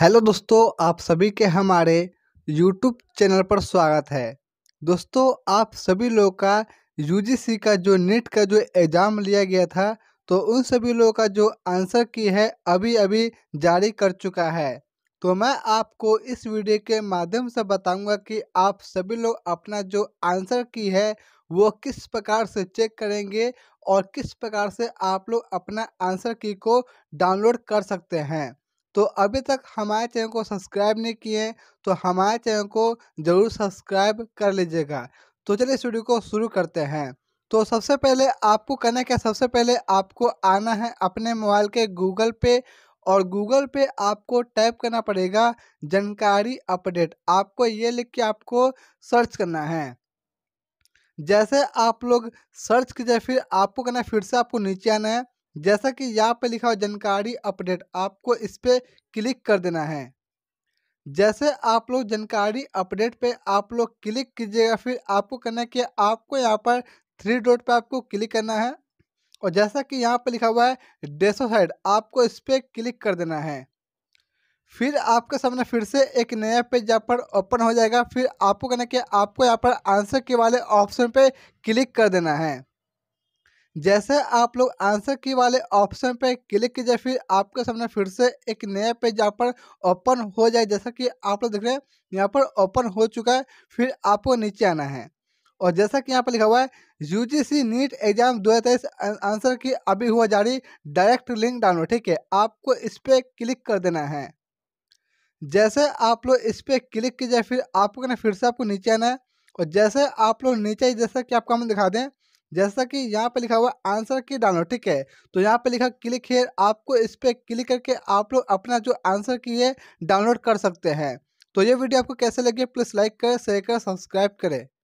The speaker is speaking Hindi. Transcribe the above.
हेलो दोस्तों आप सभी के हमारे यूट्यूब चैनल पर स्वागत है दोस्तों आप सभी लोगों का यूजीसी का जो नेट का जो एग्ज़ाम लिया गया था तो उन सभी लोगों का जो आंसर की है अभी अभी जारी कर चुका है तो मैं आपको इस वीडियो के माध्यम से बताऊंगा कि आप सभी लोग अपना जो आंसर की है वो किस प्रकार से चेक करेंगे और किस प्रकार से आप लोग अपना आंसर की को डाउनलोड कर सकते हैं तो अभी तक हमारे चैनल को सब्सक्राइब नहीं किए हैं तो हमारे चैनल को ज़रूर सब्सक्राइब कर लीजिएगा तो चलिए इस वीडियो को शुरू करते हैं तो सबसे पहले आपको करना क्या सबसे पहले आपको आना है अपने मोबाइल के गूगल पे और गूगल पे आपको टाइप करना पड़ेगा जानकारी अपडेट आपको ये लिख के आपको सर्च करना है जैसे आप लोग सर्च कीजिए फिर आपको करना है फिर से आपको नीचे आना है जैसा कि यहाँ पे लिखा हुआ जानकारी अपडेट आपको इस पर क्लिक कर देना है जैसे आप लोग जानकारी अपडेट पे आप लोग क्लिक कीजिएगा फिर आपको करना है कि आपको यहाँ पर थ्री डॉट पे आपको क्लिक करना है और जैसा कि यहाँ पे लिखा हुआ है डेसो साइड आपको इस पर क्लिक कर देना है फिर आपके सामने फिर से एक नया पेज यहाँ पर ओपन हो जाएगा फिर आपको कहना कि आपको यहाँ पर आंसर के वाले ऑप्शन पे क्लिक कर देना है जैसे आप लोग आंसर की वाले ऑप्शन पर क्लिक कीजिए फिर आपके सामने फिर से एक नया पेज यहाँ पर ओपन हो जाए जैसा कि आप लोग देख रहे हैं यहाँ पर ओपन हो चुका है फिर आपको नीचे आना है और जैसा कि यहाँ पर लिखा हुआ है U G C NEET exam दो आंसर की अभी हुआ जारी डायरेक्ट लिंक डाउनलोड ठीक है आपको इस पर क्लिक कर देना है जैसे आप लोग इस पर क्लिक कीजिए फिर आपको ना फिर से आपको नीचे आना है और जैसे आप लोग नीचे जैसा कि आपको हम दिखा दें जैसा कि यहाँ पे लिखा हुआ आंसर की डाउनलोड ठीक है तो यहाँ पे लिखा क्लिक है आपको इस पर क्लिक करके आप लोग अपना जो आंसर की है डाउनलोड कर सकते हैं तो ये वीडियो आपको कैसे लगे प्लीज़ लाइक करें शेयर करें सब्सक्राइब करें